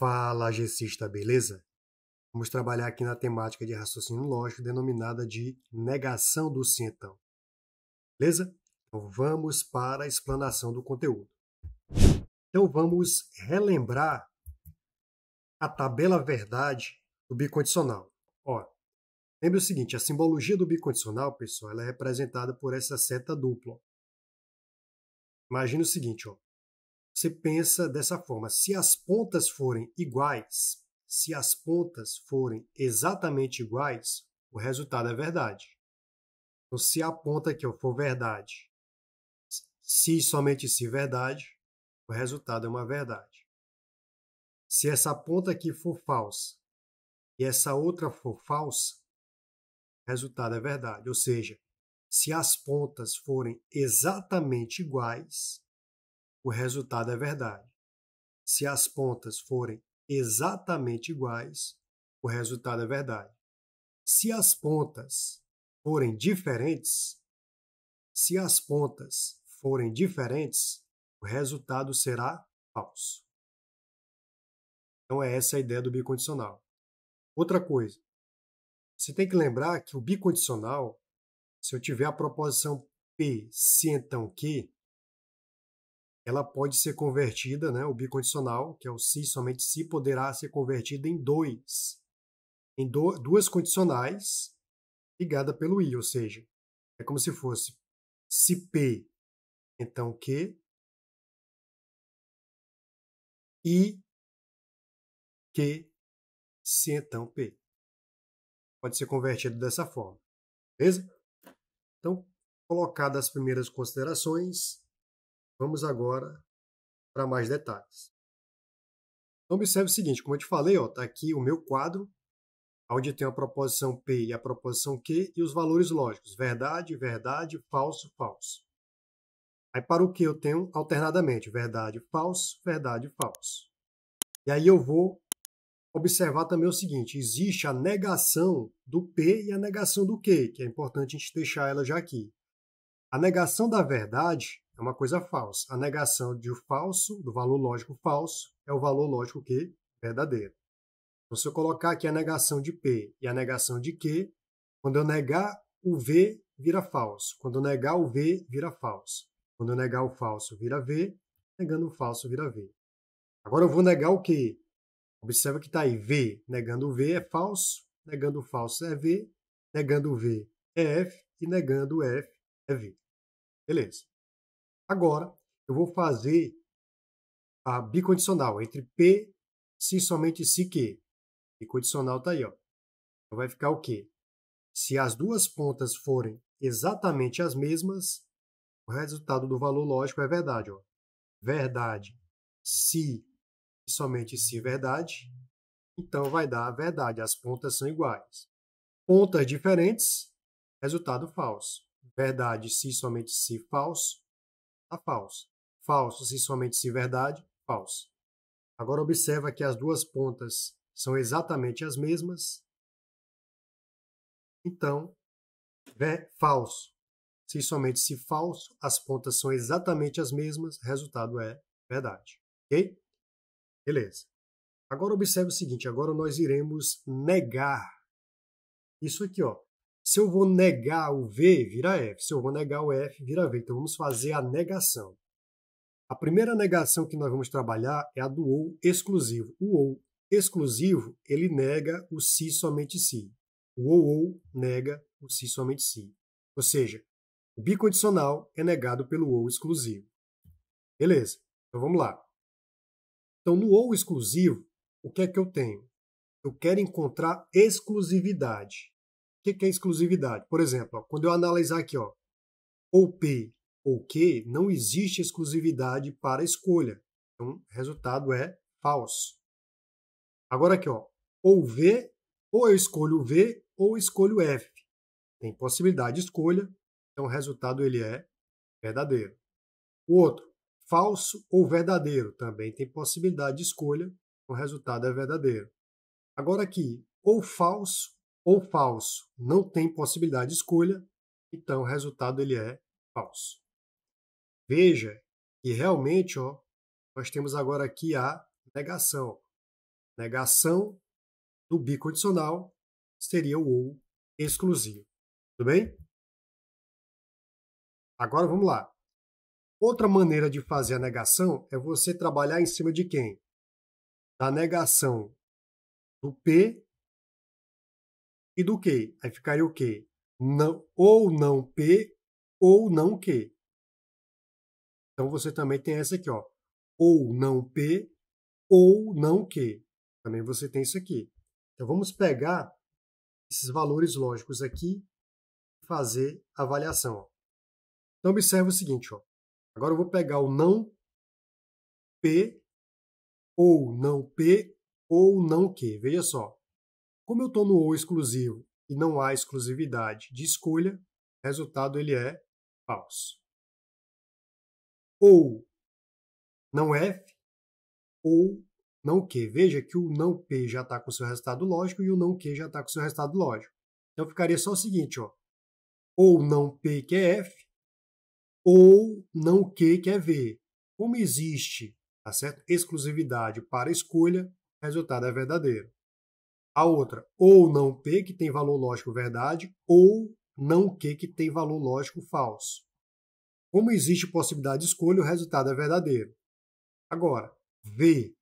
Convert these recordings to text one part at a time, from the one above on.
Fala, GCista, beleza? Vamos trabalhar aqui na temática de raciocínio lógico, denominada de negação do cientão. Beleza? Então vamos para a explanação do conteúdo. Então vamos relembrar a tabela verdade do bicondicional. Ó, lembre o seguinte, a simbologia do bicondicional, pessoal, ela é representada por essa seta dupla. Imagina o seguinte, ó. Você pensa dessa forma: se as pontas forem iguais, se as pontas forem exatamente iguais, o resultado é verdade. Então, se a ponta aqui for verdade, se somente se verdade, o resultado é uma verdade. Se essa ponta aqui for falsa e essa outra for falsa, o resultado é verdade. Ou seja, se as pontas forem exatamente iguais, o resultado é verdade. Se as pontas forem exatamente iguais, o resultado é verdade. Se as pontas forem diferentes, se as pontas forem diferentes, o resultado será falso. Então é essa a ideia do bicondicional. Outra coisa, você tem que lembrar que o bicondicional, se eu tiver a proposição P, se então Q, ela pode ser convertida, né, o bicondicional, que é o se, somente se, poderá ser convertida em dois, em do, duas condicionais ligada pelo i, ou seja, é como se fosse se p, então q, e q, se então p. Pode ser convertido dessa forma, beleza? Então, colocadas as primeiras considerações, Vamos agora para mais detalhes. Então, observe o seguinte, como eu te falei, está aqui o meu quadro, onde tem a proposição P e a proposição Q e os valores lógicos, verdade, verdade, falso, falso. Aí para o que eu tenho alternadamente, verdade, falso, verdade, falso. E aí eu vou observar também o seguinte, existe a negação do P e a negação do Q, que é importante a gente deixar ela já aqui. A negação da verdade é uma coisa falsa. A negação de o falso, do valor lógico falso, é o valor lógico que verdadeiro. Então, se eu colocar aqui a negação de P e a negação de Q, quando eu negar o V, vira falso. Quando eu negar o V, vira falso. Quando eu negar o falso, vira V. Negando o falso, vira V. Agora eu vou negar o Q. Observa que está aí V. Negando o V é falso. Negando o falso é V. Negando o V é F. E negando o F é V. Beleza. Agora, eu vou fazer a bicondicional entre P, se somente se q Bicondicional está aí. Ó. Então, vai ficar o quê? Se as duas pontas forem exatamente as mesmas, o resultado do valor lógico é verdade. Ó. Verdade se somente se verdade, então vai dar a verdade, as pontas são iguais. Pontas diferentes, resultado falso. Verdade se somente se falso, a falso. Falso se somente se verdade, falso. Agora observa que as duas pontas são exatamente as mesmas. Então, é falso. Se somente se falso, as pontas são exatamente as mesmas, resultado é verdade. Ok? Beleza. Agora observe o seguinte, agora nós iremos negar isso aqui, ó. Se eu vou negar o V, vira F. Se eu vou negar o F, vira V. Então vamos fazer a negação. A primeira negação que nós vamos trabalhar é a do OU exclusivo. O OU exclusivo, ele nega o si somente si. O OU nega o si somente si. Ou seja, o bicondicional é negado pelo OU exclusivo. Beleza, então vamos lá. Então, no OU exclusivo, o que é que eu tenho? Eu quero encontrar exclusividade. O que é exclusividade? Por exemplo, ó, quando eu analisar aqui, ó, ou P ou Q, não existe exclusividade para escolha. Então, o resultado é falso. Agora aqui, ó, ou V, ou eu escolho V, ou escolho F. Tem possibilidade de escolha, então o resultado ele é verdadeiro. O outro, falso ou verdadeiro, também tem possibilidade de escolha, então, o resultado é verdadeiro. Agora aqui, ou falso ou falso não tem possibilidade de escolha, então o resultado ele é falso. Veja que realmente ó, nós temos agora aqui a negação. Negação do bicondicional seria o ou exclusivo. Tudo bem? Agora vamos lá. Outra maneira de fazer a negação é você trabalhar em cima de quem? Da negação do P e do Q. Aí ficaria o que? Não, ou não P ou não Q. Então você também tem essa aqui, ó. Ou não P ou não Q. Também você tem isso aqui. Então vamos pegar esses valores lógicos aqui e fazer a avaliação. Ó. Então observe o seguinte, ó. Agora eu vou pegar o não P ou não P ou não Q. Veja só. Como eu estou no ou exclusivo e não há exclusividade de escolha, o resultado ele é falso. Ou não é F, ou não Q. Veja que o não P já está com seu resultado lógico e o não Q já está com seu resultado lógico. Então ficaria só o seguinte, ó. ou não P que é F, ou não Q que é V. Como existe tá certo? exclusividade para escolha, o resultado é verdadeiro a outra, ou não P, que tem valor lógico verdade, ou não Q, que tem valor lógico falso. Como existe possibilidade de escolha, o resultado é verdadeiro. Agora, V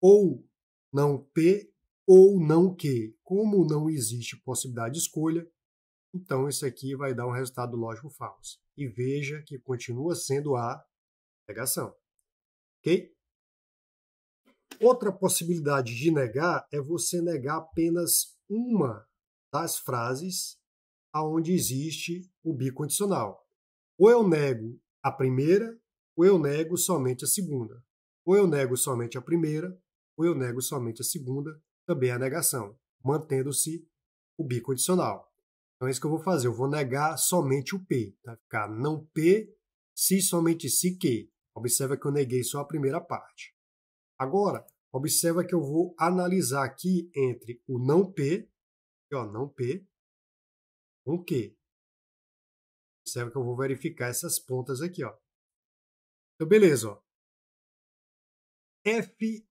ou não P ou não Q. Como não existe possibilidade de escolha, então isso aqui vai dar um resultado lógico falso. E veja que continua sendo a negação. Ok? Outra possibilidade de negar é você negar apenas uma das frases aonde existe o bicondicional. Ou eu nego a primeira, ou eu nego somente a segunda. Ou eu nego somente a primeira, ou eu nego somente a segunda, também é a negação, mantendo-se o bicondicional. Então é isso que eu vou fazer, eu vou negar somente o P, vai tá? ficar não P, se somente se que. Observa que eu neguei só a primeira parte. Agora, observa que eu vou analisar aqui entre o não P, ó, não P, com Q. Observa que eu vou verificar essas pontas aqui. Ó. Então, beleza. Ó. F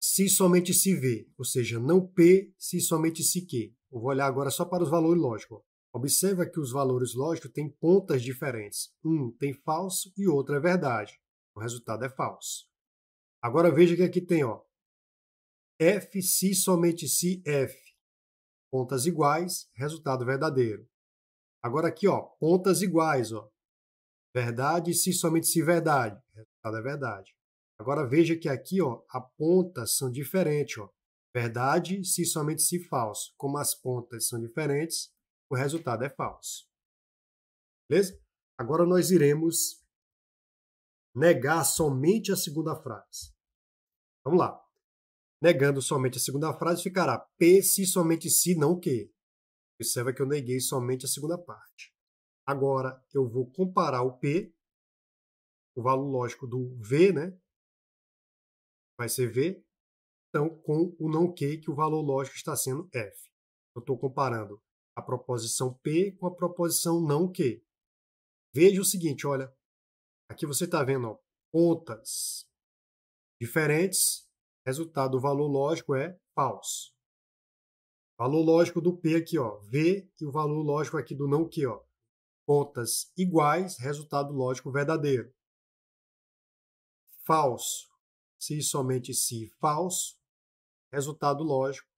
se somente se V, ou seja, não P se somente se Q. Eu vou olhar agora só para os valores lógicos. Observa que os valores lógicos têm pontas diferentes. Um tem falso e outro é verdade. O resultado é falso. Agora veja que aqui tem ó, F se somente se F. Pontas iguais, resultado verdadeiro. Agora aqui, ó, pontas iguais, ó. Verdade se somente se verdade, resultado é verdade. Agora veja que aqui, ó, as pontas são diferentes, ó. Verdade se somente se falso. Como as pontas são diferentes, o resultado é falso. Beleza? Agora nós iremos negar somente a segunda frase. Vamos lá. Negando somente a segunda frase ficará P se somente se, não que. Observa que eu neguei somente a segunda parte. Agora, eu vou comparar o P, o valor lógico do V, né? Vai ser V, então, com o não que, que o valor lógico está sendo F. Eu estou comparando a proposição P com a proposição não que. Veja o seguinte, olha, Aqui você está vendo ó, pontas diferentes. Resultado, do valor lógico é falso. Valor lógico do P aqui, ó, V, e o valor lógico aqui do não Q, ó, pontas iguais, resultado lógico verdadeiro. Falso, se somente se falso, resultado lógico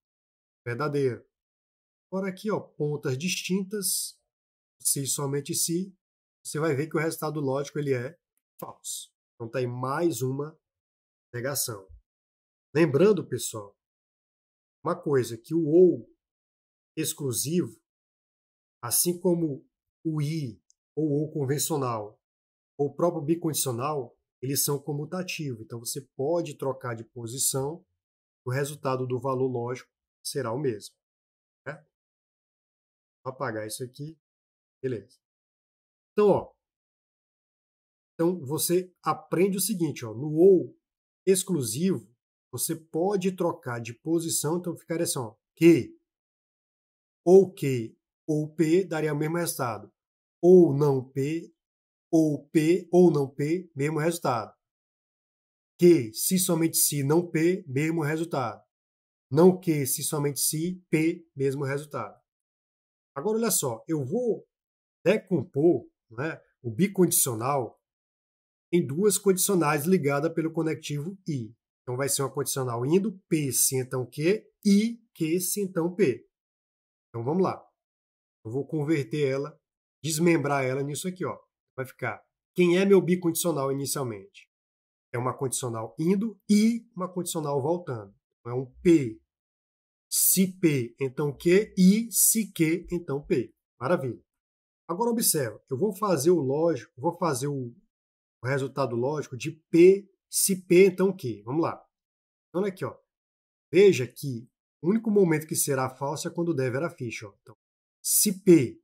verdadeiro. Agora aqui, ó, pontas distintas, se somente se, você vai ver que o resultado lógico ele é falso. Então tem tá mais uma negação. Lembrando, pessoal, uma coisa que o ou exclusivo, assim como o i ou ou convencional, ou o próprio bicondicional, eles são comutativos. Então você pode trocar de posição, o resultado do valor lógico será o mesmo. Né? Vou apagar isso aqui. Beleza. Então, ó, então você aprende o seguinte, ó, no ou exclusivo, você pode trocar de posição, então ficaria assim, ó, que ou que ou p daria o mesmo resultado. Ou não p, ou p ou não p, mesmo resultado. Que se somente se não p, mesmo resultado. Não que se somente se p, mesmo resultado. Agora olha só, eu vou decompor, né, o bicondicional em duas condicionais ligadas pelo conectivo I. Então vai ser uma condicional indo, P se então Q, I Q se então P. Então vamos lá. Eu vou converter ela, desmembrar ela nisso aqui. Ó. Vai ficar quem é meu bicondicional inicialmente? É uma condicional indo e uma condicional voltando. Então é um P. Se P, então Q, e se Q, então P. Maravilha. Agora observa, eu vou fazer o lógico, vou fazer o o resultado lógico de P, se P, então que Vamos lá. Então, olha aqui, ó. Veja que o único momento que será falso é quando der era ficha. Então, se P,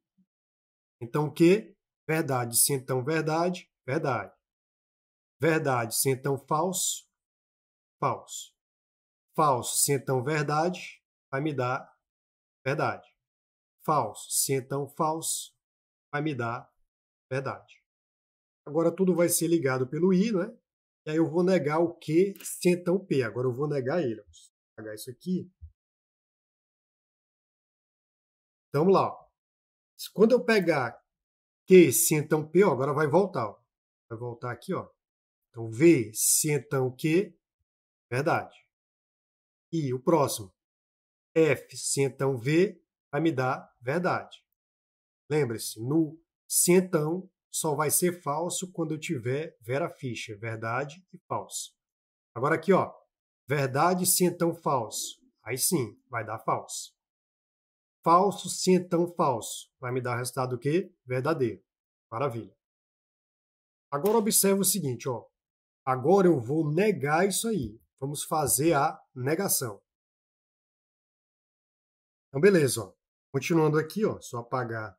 então que verdade, se então verdade, verdade. Verdade, se então falso, falso. Falso, se então verdade, vai me dar verdade. Falso, se então falso, vai me dar verdade. Agora tudo vai ser ligado pelo I, né? E aí eu vou negar o Q se então P. Agora eu vou negar ele. Vou apagar isso aqui. Então lá. Ó. Quando eu pegar Q se então P, ó, agora vai voltar. Ó. Vai voltar aqui, ó. Então V se então Q, verdade. E o próximo. F se então V vai me dar verdade. Lembre-se, no se então só vai ser falso quando eu tiver Vera Fischer, verdade e falso. Agora aqui, ó, verdade se então falso. Aí sim, vai dar falso. Falso se então falso. Vai me dar resultado o quê? Verdadeiro. Maravilha. Agora observa o seguinte, ó. Agora eu vou negar isso aí. Vamos fazer a negação. Então, beleza, ó. Continuando aqui, ó, só apagar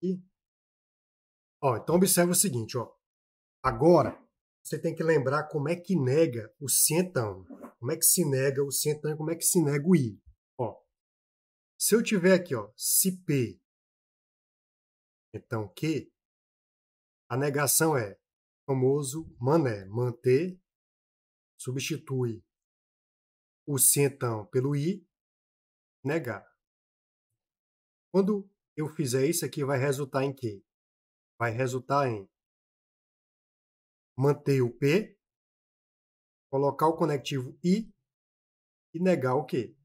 aqui. Ó, então observa o seguinte, ó. Agora você tem que lembrar como é que nega o centão. Como é que se nega o centão e como é que se nega o i. Ó, se eu tiver aqui, ó, se p, então q, a negação é famoso mané, manter, substitui o centão pelo i, negar. Quando eu fizer isso aqui, vai resultar em quê? vai resultar em manter o P, colocar o conectivo I e negar o Q.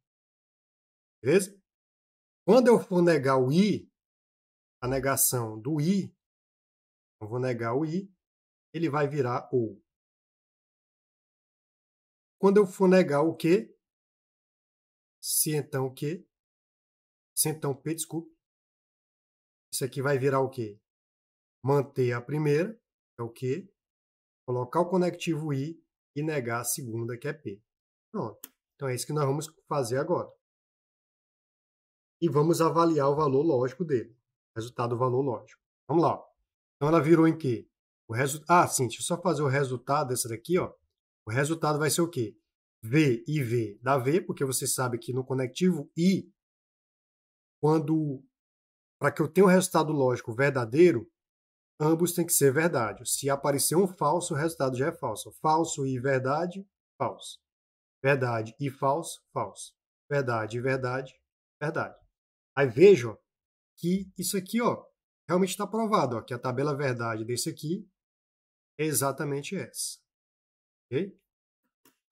Beleza? Quando eu for negar o I, a negação do I, eu vou negar o I, ele vai virar OU. Quando eu for negar o Q, se então Q, se então P, desculpe, isso aqui vai virar o quê? manter a primeira, que é o Q, colocar o conectivo I e negar a segunda, que é P. Pronto. Então é isso que nós vamos fazer agora. E vamos avaliar o valor lógico dele. Resultado do valor lógico. Vamos lá. Então ela virou em quê? O resu... Ah, sim, deixa eu só fazer o resultado dessa daqui. Ó. O resultado vai ser o quê? V e V dá V, porque você sabe que no conectivo I, quando para que eu tenha um resultado lógico verdadeiro, ambos têm que ser verdade. Se aparecer um falso, o resultado já é falso. Falso e verdade, falso. Verdade e falso, falso. Verdade e verdade, verdade. Aí vejo que isso aqui, ó, realmente está provado, ó, que a tabela verdade desse aqui é exatamente essa. Ok?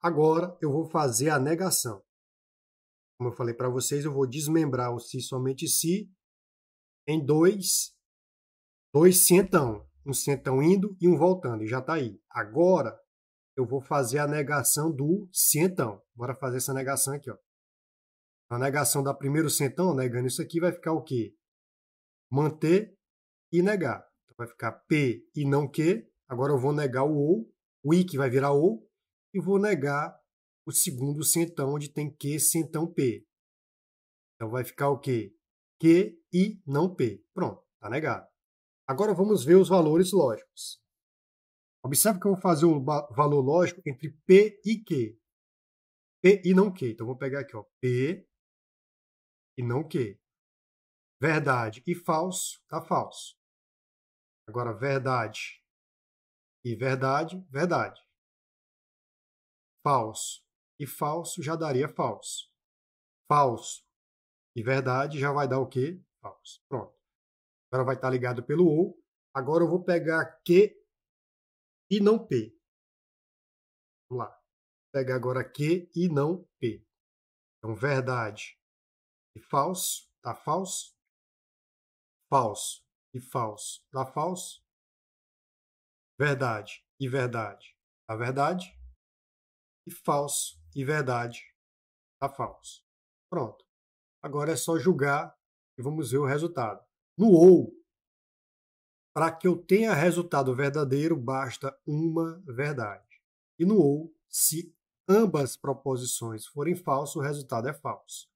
Agora eu vou fazer a negação. Como eu falei para vocês, eu vou desmembrar o se somente se em dois dois centão, um centão indo e um voltando, e já está aí. Agora eu vou fazer a negação do centão. Bora fazer essa negação aqui, ó. A negação da primeiro centão, negando isso aqui, vai ficar o quê? Manter e negar. Então vai ficar P e não Q. Agora eu vou negar o OU, o I que vai virar OU, e vou negar o segundo centão, onde tem Q, centão P. Então vai ficar o quê? Q, e não P. Pronto, tá negado. Agora vamos ver os valores lógicos. Observe que eu vou fazer o valor lógico entre P e Q. P e não Q. Então, vou pegar aqui, ó, P e não Q. Verdade e falso, tá falso. Agora, verdade e verdade, verdade. Falso e falso já daria falso. Falso e verdade já vai dar o quê? Falso. Pronto. Agora vai estar tá ligado pelo ou. Agora eu vou pegar Q e não P. Vamos lá. Vou pegar agora Q e não P. Então, verdade e falso, tá falso. Falso e falso, tá falso. Verdade e verdade, tá verdade. E falso e verdade, tá falso. Pronto. Agora é só julgar e vamos ver o resultado no ou. Para que eu tenha resultado verdadeiro, basta uma verdade. E no ou, se ambas proposições forem falsas, o resultado é falso.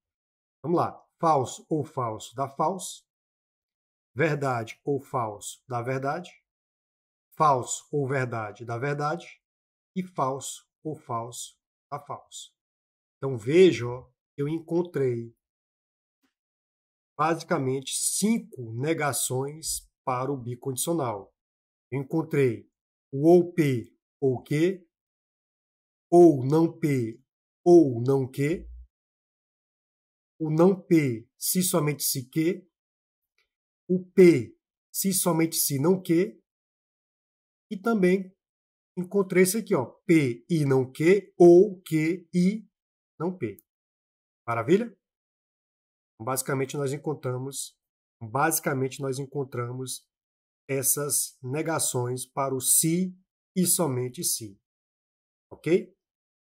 Vamos lá. Falso ou falso dá falso. Verdade ou falso dá verdade. Falso ou verdade dá verdade. E falso ou falso dá falso. Então veja, eu encontrei basicamente cinco negações para o bicondicional. Eu encontrei o ou P ou Q, ou não P ou não Q, o não P se somente se Q, o P se somente se não Q, e também encontrei esse aqui, ó, P e não Q, ou Q e não P. Maravilha? Basicamente nós encontramos, basicamente nós encontramos essas negações para o se si e somente se. Si. OK?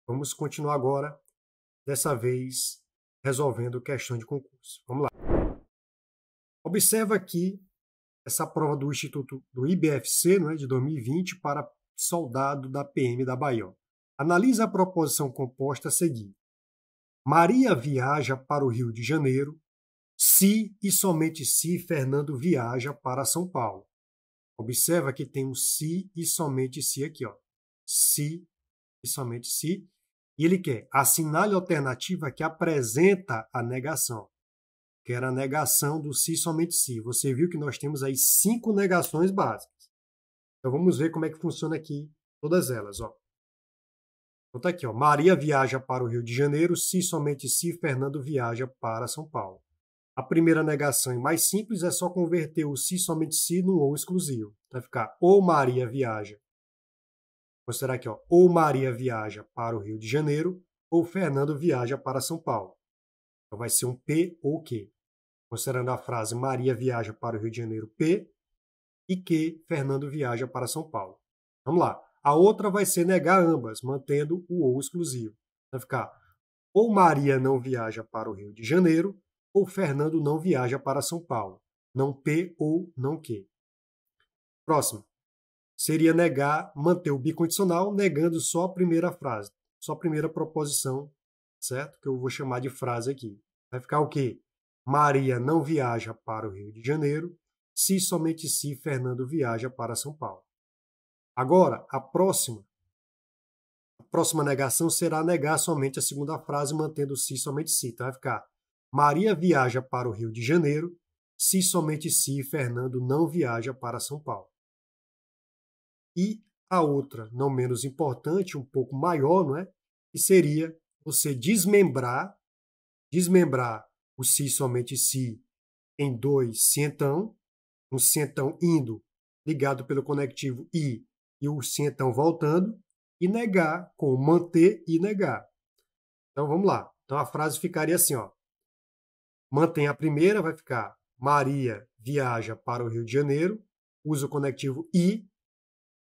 Vamos continuar agora, dessa vez resolvendo questão de concurso. Vamos lá. Observa aqui essa prova do Instituto do IBFC, não é, de 2020 para soldado da PM da Bahia. Analise a proposição composta a seguir. Maria viaja para o Rio de Janeiro, se e somente se Fernando viaja para São Paulo. Observa que tem um se e somente se aqui, ó. Se e somente se. E ele quer assinale a alternativa que apresenta a negação, que era a negação do se e somente se. Você viu que nós temos aí cinco negações básicas. Então vamos ver como é que funciona aqui todas elas, ó. Então tá aqui, ó, Maria viaja para o Rio de Janeiro, se somente se Fernando viaja para São Paulo. A primeira negação e mais simples é só converter o se somente se no ou exclusivo. Vai ficar ou Maria viaja. Ou será aqui, ó, ou Maria viaja para o Rio de Janeiro, ou Fernando viaja para São Paulo. Então vai ser um P ou Q. Considerando a frase Maria viaja para o Rio de Janeiro P e que Fernando viaja para São Paulo. Vamos lá. A outra vai ser negar ambas, mantendo o ou exclusivo. Vai ficar ou Maria não viaja para o Rio de Janeiro, ou Fernando não viaja para São Paulo. Não P ou não Q. Próximo. Seria negar, manter o bicondicional, negando só a primeira frase, só a primeira proposição, certo? Que eu vou chamar de frase aqui. Vai ficar o quê? Maria não viaja para o Rio de Janeiro, se somente se Fernando viaja para São Paulo. Agora, a próxima. A próxima negação será negar somente a segunda frase, mantendo se somente se. Então vai ficar: Maria viaja para o Rio de Janeiro, se somente se Fernando não viaja para São Paulo. E a outra, não menos importante, um pouco maior, não é? Que seria você desmembrar, desmembrar o se somente se em dois se então, um se então indo ligado pelo conectivo i e o sim então voltando, e negar, com manter e negar. Então vamos lá. Então a frase ficaria assim, ó. Mantém a primeira, vai ficar Maria viaja para o Rio de Janeiro, usa o conectivo e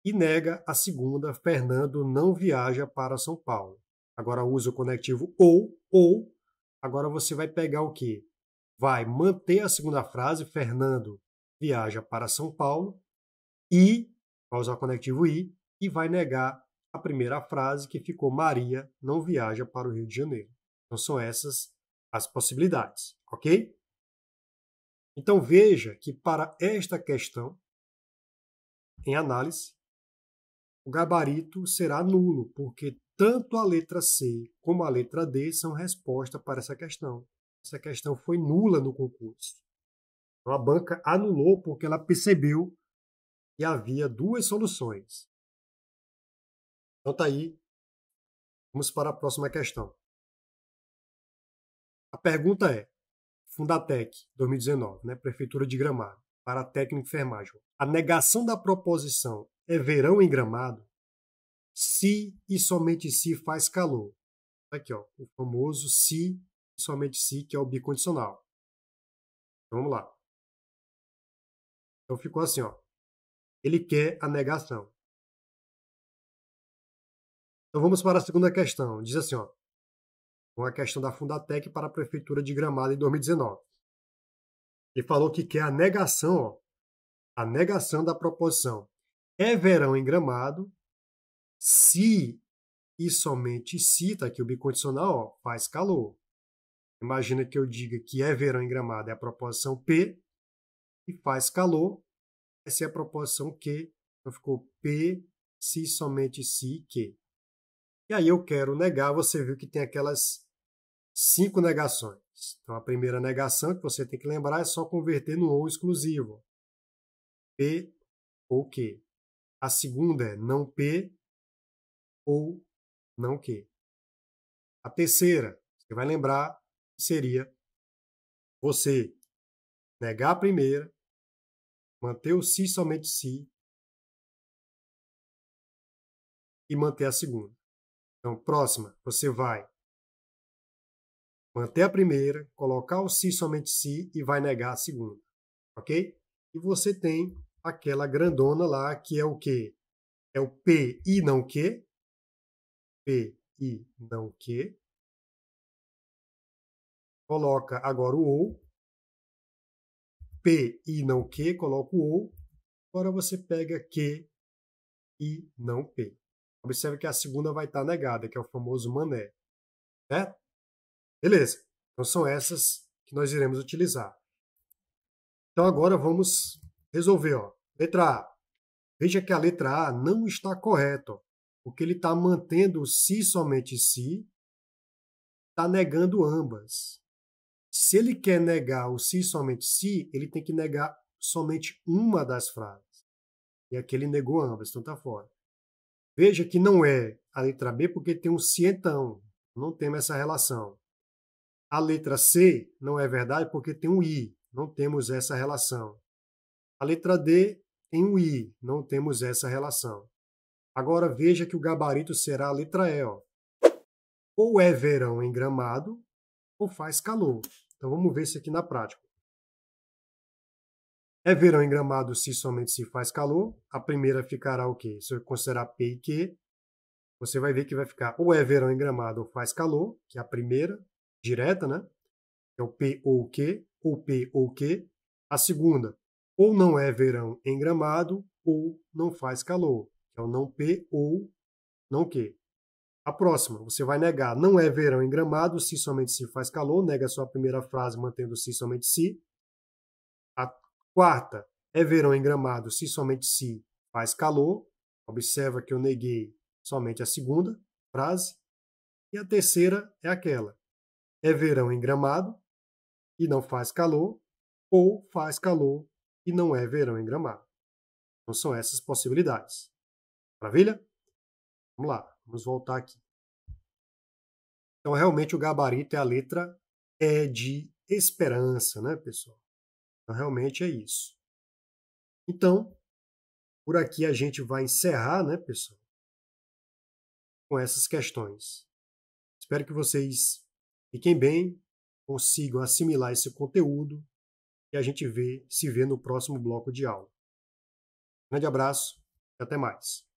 e nega a segunda, Fernando não viaja para São Paulo. Agora usa o conectivo ou ou agora você vai pegar o que? Vai manter a segunda frase, Fernando viaja para São Paulo e vai usar o conectivo I e vai negar a primeira frase que ficou Maria não viaja para o Rio de Janeiro. Então são essas as possibilidades, ok? Então veja que para esta questão, em análise, o gabarito será nulo, porque tanto a letra C como a letra D são resposta para essa questão. Essa questão foi nula no concurso. Então, a banca anulou porque ela percebeu e havia duas soluções. Então tá aí. Vamos para a próxima questão. A pergunta é: Fundatec 2019, né, Prefeitura de Gramado, para técnico enfermagem. A negação da proposição é verão em Gramado se e somente se faz calor. Tá aqui, ó, o famoso se e somente se, que é o bicondicional. Então, vamos lá. Então ficou assim, ó. Ele quer a negação. Então vamos para a segunda questão. Diz assim, ó, uma questão da Fundatec para a Prefeitura de Gramado em 2019. Ele falou que quer a negação, ó, a negação da proposição. É verão em Gramado se e somente se, tá aqui o bicondicional, ó, faz calor. Imagina que eu diga que é verão em Gramado é a proposição P e faz calor essa é a proposição que. Então ficou P, se somente se, que. E aí eu quero negar, você viu que tem aquelas cinco negações. Então a primeira negação que você tem que lembrar é só converter no ou exclusivo. P ou Q. A segunda é não P ou não Q. A terceira, você vai lembrar, seria você negar a primeira, manter o si somente si e manter a segunda. Então, próxima, você vai manter a primeira, colocar o si somente si e vai negar a segunda, ok? E você tem aquela grandona lá que é o quê? É o P e não Q. P e não Q. Coloca agora o OU P e não Q, coloco o. Agora você pega Q e não P. Observe que a segunda vai estar negada, que é o famoso mané. Certo? Beleza. Então são essas que nós iremos utilizar. Então agora vamos resolver. Ó. Letra A. Veja que a letra A não está correta, ó, porque ele está mantendo se somente se, está negando ambas. Se ele quer negar o si somente si, ele tem que negar somente uma das frases. E aqui ele negou ambas, então está fora. Veja que não é a letra B porque tem um si então, não temos essa relação. A letra C não é verdade porque tem um I, não temos essa relação. A letra D tem um I, não temos essa relação. Agora veja que o gabarito será a letra E. Ó. Ou é verão em gramado, ou faz calor. Então vamos ver isso aqui na prática. É verão em Gramado se somente se faz calor. A primeira ficará o quê? Se eu considerar P e Q, você vai ver que vai ficar ou é verão em Gramado ou faz calor, que é a primeira, direta, né? é o P ou Q, ou P ou Q. A segunda, ou não é verão em Gramado ou não faz calor, que é o não P ou não Q. A próxima, você vai negar não é verão em gramado, se somente se faz calor, nega sua primeira frase mantendo se somente se. A quarta, é verão em gramado, se somente se faz calor. Observa que eu neguei somente a segunda frase. E a terceira é aquela. É verão em gramado e não faz calor, ou faz calor e não é verão em gramado. Então são essas possibilidades. Maravilha? Vamos lá. Vamos voltar aqui. Então, realmente, o gabarito é a letra E é de esperança, né, pessoal? Então, realmente é isso. Então, por aqui a gente vai encerrar, né, pessoal? Com essas questões. Espero que vocês fiquem bem, consigam assimilar esse conteúdo e a gente vê, se vê no próximo bloco de aula. Grande abraço e até mais.